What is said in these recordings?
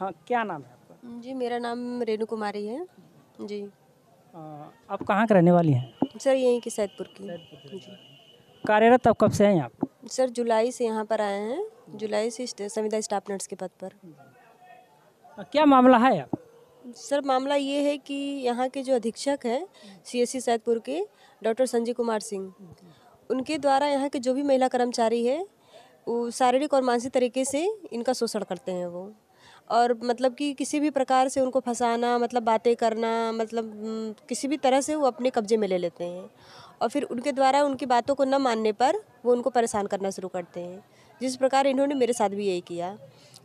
हाँ क्या नाम है आपका जी मेरा नाम रेणु कुमारी है जी आप कहाँ के रहने वाली हैं सर यहीं की सैदपुर की कार्यरत अब कब से हैं आप सर जुलाई से यहाँ पर आए हैं जुलाई से संविदा स्टाफ नर्स के पद पर आ, क्या मामला है आप सर मामला ये है कि यहाँ के जो अधीक्षक हैं सीएससी सैदपुर के डॉक्टर संजय कुमार सिंह उनके द्वारा यहाँ के जो भी महिला कर्मचारी है वो शारीरिक और मानसिक तरीके से इनका शोषण करते हैं वो और मतलब कि किसी भी प्रकार से उनको फंसाना मतलब बातें करना मतलब किसी भी तरह से वो अपने कब्जे में ले लेते हैं और फिर उनके द्वारा उनकी बातों को न मानने पर वो उनको परेशान करना शुरू करते हैं जिस प्रकार इन्होंने मेरे साथ भी यही किया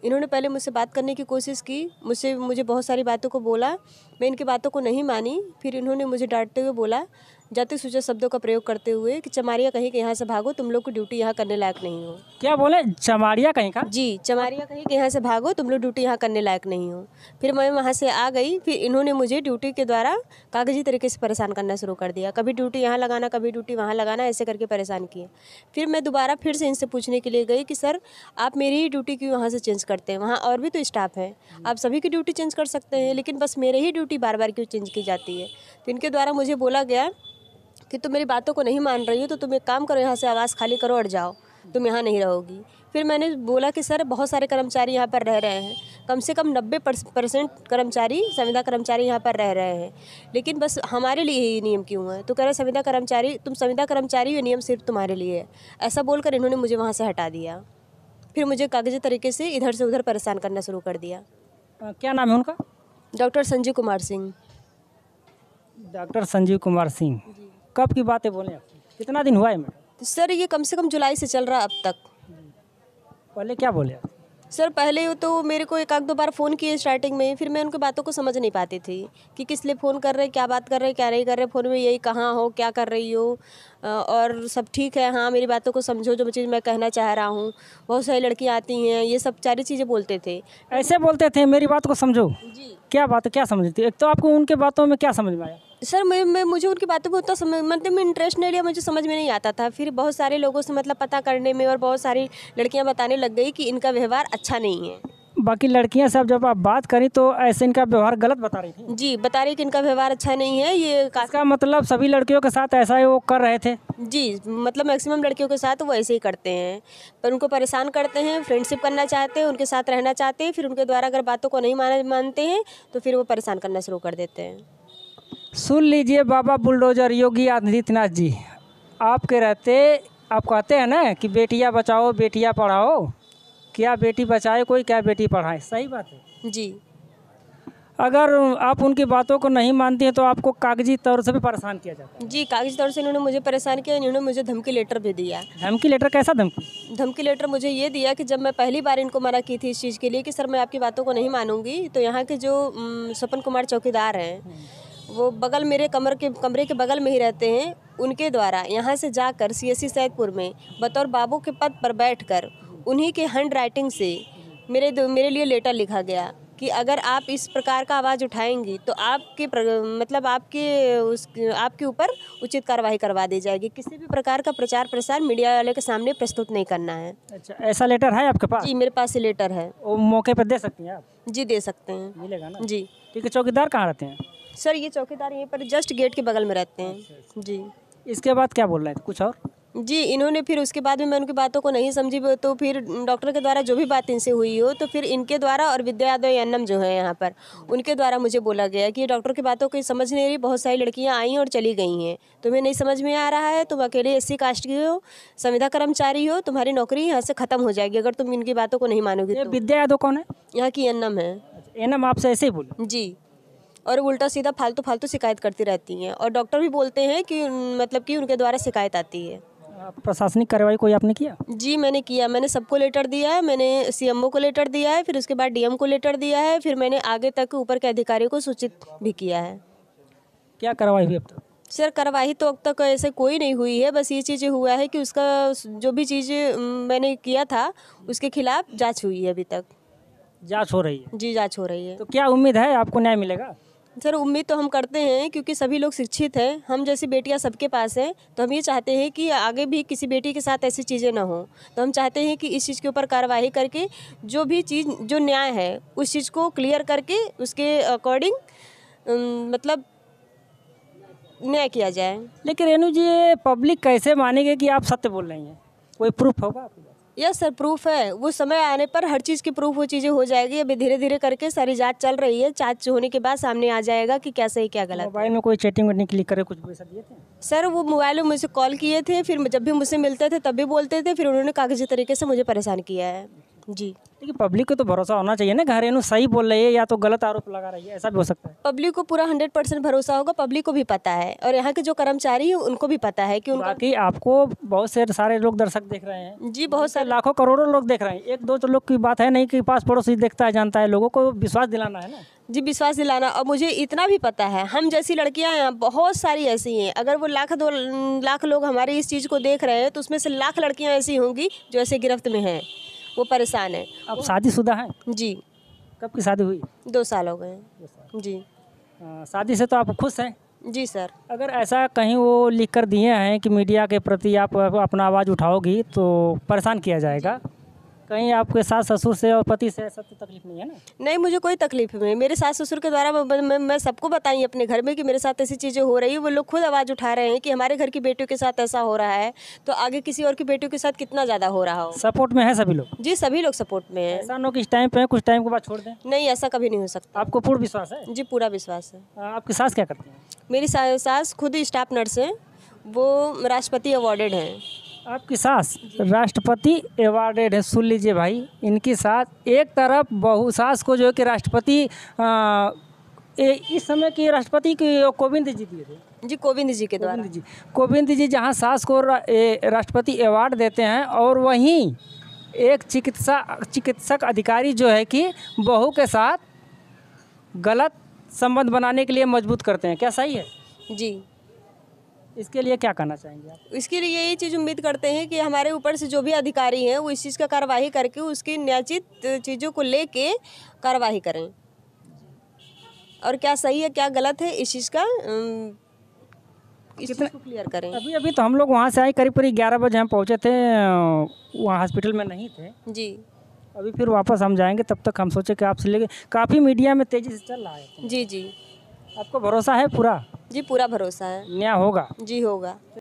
इन्होंने पहले मुझसे बात करने की कोशिश की मुझसे मुझे बहुत सारी बातों को बोला मैं इनकी बातों को नहीं मानी फिर इन्होंने मुझे डांटते हुए बोला जाति सूचक शब्दों का प्रयोग करते हुए कि चमारिया कहीं के यहाँ से भागो तुम लोग को ड्यूटी यहाँ करने लायक नहीं हो क्या बोले चमारिया कहीं का जी चमारिया कहीं के यहाँ से भागो तुम लोग ड्यूटी यहाँ करने लायक नहीं हो फिर मैं वहाँ से आ गई फिर इन्होंने मुझे ड्यूटी के द्वारा कागजी तरीके से परेशान करना शुरू कर दिया कभी ड्यूटी यहाँ लगाना कभी ड्यूटी वहाँ लगाना ऐसे करके परेशान किए फिर मैं दोबारा फिर से इनसे पूछने के लिए गई कि सर आप मेरी ही ड्यूटी क्यों वहाँ से चेंज करते हैं वहाँ और भी तो स्टाफ है आप सभी की ड्यूटी चेंज कर सकते हैं लेकिन बस मेरे ही ड्यूटी बार बार क्यों चेंज की जाती है तो इनके द्वारा मुझे बोला गया कि तुम मेरी बातों को नहीं मान रही हो तो तुम एक काम करो यहाँ से आवाज़ खाली करो और जाओ तुम यहाँ नहीं रहोगी फिर मैंने बोला कि सर बहुत सारे कर्मचारी यहाँ पर रह रहे हैं कम से कम नब्बे परसेंट कर्मचारी संविदा कर्मचारी यहाँ पर रह रहे हैं लेकिन बस हमारे लिए ही नियम क्यों है तो कह रहे संविदा कर्मचारी तुम संविदा कर्मचारी ये नियम सिर्फ तुम्हारे लिए है ऐसा बोलकर इन्होंने मुझे वहाँ से हटा दिया फिर मुझे कागजी तरीके से इधर से उधर परेशान करना शुरू कर दिया आ, क्या नाम है उनका डॉक्टर संजीव कुमार सिंह डॉक्टर संजीव कुमार सिंह कब की बात है बोले आपकी कितना दिन हुआ है मैडम तो सर ये कम से कम जुलाई से चल रहा है अब तक पहले क्या बोले आप सर पहले तो मेरे को एक आध दो बार फ़ोन किए स्टार्टिंग में फिर मैं उनकी बातों को समझ नहीं पाती थी कि किस लिए फ़ोन कर रहे क्या बात कर रहे क्या नहीं कर रहे फ़ोन में यही कहाँ हो क्या कर रही हो और सब ठीक है हाँ मेरी बातों को समझो जो चीज़ मैं कहना चाह रहा हूँ बहुत सारी लड़कियाँ आती हैं ये सब सारी चीज़ें बोलते थे ऐसे बोलते थे मेरी बात को समझो जी क्या बात क्या समझती एक तो आपको उनके बातों में क्या समझ में आया सर मैं, मैं मुझे उनकी बातों में उतना समझ मतलब मैं इंटरेस्ट नहीं लिया मुझे समझ में नहीं आता था फिर बहुत सारे लोगों से मतलब पता करने में और बहुत सारी लड़कियां बताने लग गई कि इनका व्यवहार अच्छा नहीं है बाकी लड़कियां सब जब आप बात करें तो ऐसे इनका व्यवहार गलत बता रही थी जी बता रही कि इनका व्यवहार अच्छा नहीं है ये इसका मतलब सभी लड़कियों के साथ ऐसा ही वो कर रहे थे जी मतलब मैक्सिमम लड़कियों के साथ वो ऐसे ही करते हैं पर उनको परेशान करते हैं फ्रेंडशिप करना चाहते हैं उनके साथ रहना चाहते हैं फिर उनके द्वारा अगर बातों को नहीं माना मानते हैं तो फिर वो परेशान करना शुरू कर देते हैं सुन लीजिए बाबा बुलडोजर योगी आदित्यनाथ जी आपके रहते आप कहते हैं ना कि बेटियाँ बचाओ बेटियाँ पढ़ाओ क्या बेटी बचाए कोई क्या बेटी पढ़ाए सही बात है जी अगर आप उनकी बातों को नहीं मानती हैं तो आपको कागजी तौर से भी परेशान किया जाता है जी कागजी तौर से इन्होंने मुझे परेशान किया इन्होंने मुझे धमकी लेटर भी दिया धमकी लेटर कैसा धमकी धमकी लेटर मुझे ये दिया कि जब मैं पहली बार इनको मना की थी इस चीज़ के लिए कि सर मैं आपकी बातों को नहीं मानूंगी तो यहाँ के जो स्वपन कुमार चौकीदार हैं वो बगल मेरे कमर के कमरे के बगल में ही रहते हैं उनके द्वारा यहाँ से जाकर सी एस सैदपुर में बतौर बाबू के पद पर बैठकर उन्हीं के हैंड राइटिंग से मेरे मेरे लिए लेटर लिखा गया कि अगर आप इस प्रकार का आवाज़ उठाएंगी तो आपके मतलब आपके उस आपके ऊपर उचित कार्रवाई करवा दी जाएगी किसी भी प्रकार का प्रचार प्रसार मीडिया वाले के सामने प्रस्तुत नहीं करना है अच्छा ऐसा लेटर है आपके पास जी मेरे पास ये लेटर है वो मौके पर दे सकती हैं आप जी दे सकते हैं मिलेगा ना जी ठीक है चौकीदार कहाँ रहते हैं सर ये चौकीदार यहीं पर जस्ट गेट के बगल में रहते हैं अच्छा, अच्छा। जी इसके बाद क्या बोल रहे हैं कुछ और जी इन्होंने फिर उसके बाद में मैं उनकी बातों को नहीं समझी तो फिर डॉक्टर के द्वारा जो भी बात इनसे हुई हो तो फिर इनके द्वारा और विद्यादयन्नम जो है यहाँ पर उनके द्वारा मुझे बोला गया कि डॉक्टर की बातों को समझ नहीं रही बहुत सारी लड़कियाँ आई और चली गई हैं तुम्हें नहीं समझ में आ रहा है तुम अकेले एस कास्ट की हो संविधा कर्मचारी हो तुम्हारी नौकरी यहाँ से ख़त्म हो जाएगी अगर तुम इनकी बातों को नहीं मानोगे तो। विद्या यादव कौन है यहाँ की एनम है एनम आपसे ऐसे ही बोल जी और उल्टा सीधा फालतू फालतू शिकायत करती रहती हैं और डॉक्टर भी बोलते हैं कि मतलब कि उनके द्वारा शिकायत आती है प्रशासनिक कार्रवाई कोई आपने किया जी मैंने किया मैंने सबको लेटर दिया है मैंने सीएमओ को लेटर दिया है फिर उसके बाद डीएम को लेटर दिया है फिर मैंने आगे तक ऊपर के अधिकारियों को सूचित भी किया है क्या कार्रवाई हुई अब तक सर कार्रवाई तो अब तक ऐसे कोई नहीं हुई है बस ये चीज़ हुआ है कि उसका जो भी चीज़ मैंने किया था उसके खिलाफ जाँच हुई है अभी तक जाँच हो रही है जी जाँच हो रही है तो क्या उम्मीद है आपको न्याय मिलेगा सर उम्मीद तो हम करते हैं क्योंकि सभी लोग शिक्षित हैं हम जैसी बेटियां सबके पास हैं तो हम ये चाहते हैं कि आगे भी किसी बेटी के साथ ऐसी चीज़ें ना हों तो हम चाहते हैं कि इस चीज़ के ऊपर कार्रवाई करके जो भी चीज़ जो न्याय है उस चीज़ को क्लियर करके उसके अकॉर्डिंग मतलब न्याय किया जाए लेकिन रेणु जी पब्लिक कैसे मानेंगे कि आप सत्य बोल रही हैं कोई प्रूफ होगा आपका यस सर प्रूफ है वो समय आने पर हर चीज़ की प्रूफ वो चीज़ें हो जाएगी अभी धीरे धीरे करके सारी जांच चल रही है जांच होने के बाद सामने आ जाएगा कि क्या सही क्या गलत मोबाइल में कोई चैटिंग के क्लिक करे कुछ पैसा दिए थे सर वो मोबाइल में मुझसे कॉल किए थे फिर जब भी मुझसे मिलते थे तब भी बोलते थे फिर उन्होंने कागजी तरीके से मुझे परेशान किया है जी देखिए पब्लिक को तो भरोसा होना चाहिए ना घरेलू सही बोल रही है या तो गलत आरोप लगा रही है ऐसा भी हो सकता है पब्लिक को पूरा हंड्रेड परसेंट भरोसा होगा पब्लिक को भी पता है और यहाँ के जो कर्मचारी हैं उनको भी पता है कि उनका बाकी आपको बहुत से सारे लोग दर्शक देख रहे हैं जी बहुत सारे लाखों करोड़ों लोग देख रहे हैं एक दो तो लोग की बात है नहीं की पास पड़ोसी देखता है जानता है लोगों को विश्वास दिलाना है ना जी विश्वास दिलाना और मुझे इतना भी पता है हम जैसी लड़कियां हैं बहुत सारी ऐसी हैं अगर वो लाख दो लाख लोग हमारे इस चीज़ को देख रहे हैं तो उसमें से लाख लड़कियां ऐसी होंगी जो ऐसे गिरफ्त में हैं वो परेशान है आप शादीशुदा हैं जी कब की शादी हुई दो साल हो गए जी शादी से तो आप खुश हैं जी सर अगर ऐसा कहीं वो लिख कर दिए हैं कि मीडिया के प्रति आप अपना आवाज़ उठाओगी तो परेशान किया जाएगा कहीं आपके सास ससुर से और पति से ऐसा तो तकलीफ नहीं है ना नहीं मुझे कोई तकलीफ नहीं मेरे सास ससुर के द्वारा मैं, मैं, मैं सबको बताई अपने घर में कि मेरे साथ ऐसी चीज़ें हो रही है वो लोग खुद आवाज़ उठा रहे हैं कि हमारे घर की बेटियों के साथ ऐसा हो रहा है तो आगे किसी और की बेटियों के साथ कितना ज़्यादा हो रहा हो सपोर्ट में है सभी लोग जी सभी लोग सपोर्ट में है ऐसा कि इस टाइम पे कुछ टाइम के बाद छोड़ दें नहीं ऐसा कभी नहीं हो सकता आपको पूर्ण विश्वास है जी पूरा विश्वास है आपकी सास क्या करते हैं मेरी सास खुद स्टाफ नर्स है वो राष्ट्रपति अवार्डेड हैं आपकी सास राष्ट्रपति अवार्डेड है सुन लीजिए भाई इनकी सास एक तरफ बहु सास को जो है कि राष्ट्रपति इस समय की राष्ट्रपति की कोविंद जी दिए थे जी कोविंद जी के द्वारा कोविंद जी कोविंद जी जहाँ सास को राष्ट्रपति अवार्ड देते हैं और वहीं एक चिकित्सा चिकित्सक अधिकारी जो है कि बहू के साथ गलत संबंध बनाने के लिए मजबूत करते हैं क्या सही है जी इसके लिए क्या करना चाहेंगे आप इसके लिए यही चीज़ उम्मीद करते हैं कि हमारे ऊपर से जो भी अधिकारी हैं वो इस चीज़ का कार्यवाही करके उसकी न्याचित चीज़ों को लेके कार्यवाही करें और क्या सही है क्या गलत है इस चीज़ का कितना क्लियर करें अभी अभी तो हम लोग वहाँ से आए करीब करीब ग्यारह बजे हम पहुँचे थे वहाँ हॉस्पिटल में नहीं थे जी अभी फिर वापस हम जाएंगे तब तक हम सोचे कि आपसे लेके काफ़ी मीडिया में तेज़ी से चल रहा है जी जी आपको भरोसा है पूरा जी पूरा भरोसा है न्याय होगा जी होगा